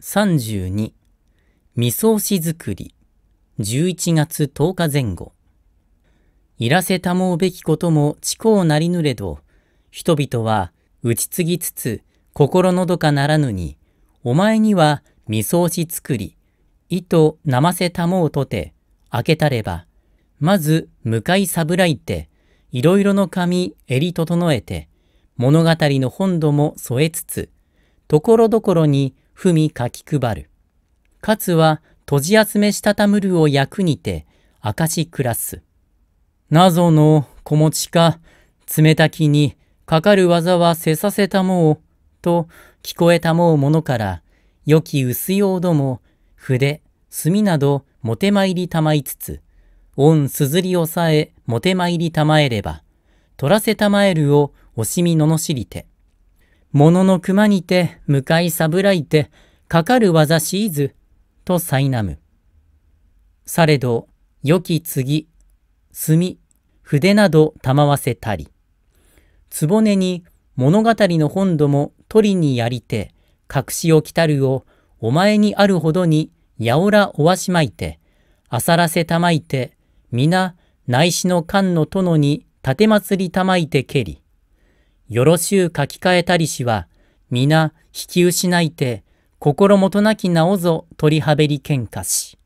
32未草し作り11月10日前後いらせたもうべきことも地行なりぬれど人々は打ち継ぎつつ心のどかならぬにお前には未草し作り糸なませたもうとて開けたればまず向かいさぶらいていろいろの紙襟整えて物語の本土も添えつつところどころに踏みかき配る。かつは、とじ集めしたたむるを役にて、明かし暮らす。謎の子持ちか、冷たきに、かかる技はせさせたもう、と聞こえたもうものから、良き薄ようども、筆、墨など、もてまいりたまいつつ、恩すずりをさえ、もてまいりたまえれば、取らせたまえるを惜しみののしりて、物の熊にて向かいさぶらいて、かかる技しいず、となむ。されど、良き次、墨、筆など賜わせたり。局に物語の本土も取りにやりて、隠しをきたるを、お前にあるほどに、やおらおわしまいて、あさらせたまいて、皆、内しの官の殿に、たてまつりたまいてけり。よろしゅう書き換えたりしは、皆引き失いて、心もとなきなおぞ取りはべり喧嘩し。